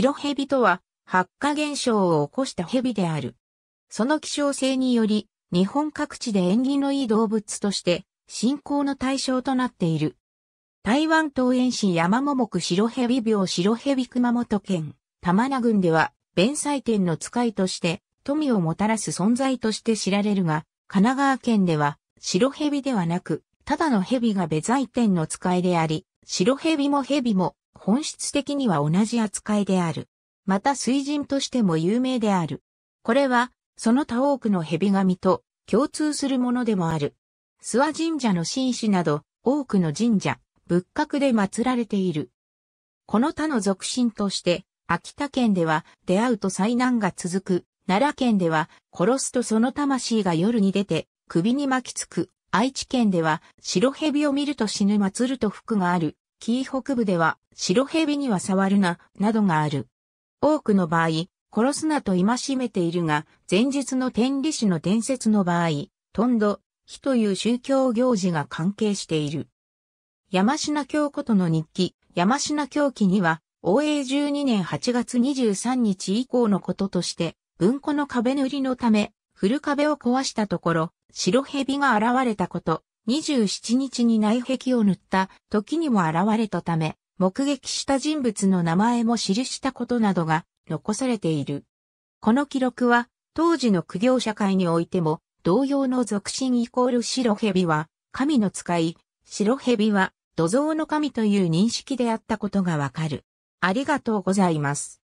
白蛇とは、発火現象を起こした蛇である。その希少性により、日本各地で縁起のいい動物として、信仰の対象となっている。台湾東園市山桃区白蛇病白蛇熊本県、玉名郡では、弁祭天の使いとして、富をもたらす存在として知られるが、神奈川県では、白蛇ではなく、ただの蛇が別財天の使いであり、白蛇も蛇も、本質的には同じ扱いである。また水人としても有名である。これは、その他多くの蛇神と共通するものでもある。諏訪神社の神師など、多くの神社、仏閣で祀られている。この他の俗神として、秋田県では出会うと災難が続く、奈良県では殺すとその魂が夜に出て首に巻きつく、愛知県では白蛇を見ると死ぬ祀ると服がある、紀伊北部では、白蛇には触るな、などがある。多くの場合、殺すなと戒めているが、前日の天理師の伝説の場合、とんど、火という宗教行事が関係している。山科京ことの日記、山科京記には、応永12年8月23日以降のこととして、文庫の壁塗りのため、古壁を壊したところ、白蛇が現れたこと、27日に内壁を塗った時にも現れたため、目撃した人物の名前も記したことなどが残されている。この記録は、当時の苦行社会においても、同様の俗心イコール白蛇は、神の使い、白蛇は、土蔵の神という認識であったことがわかる。ありがとうございます。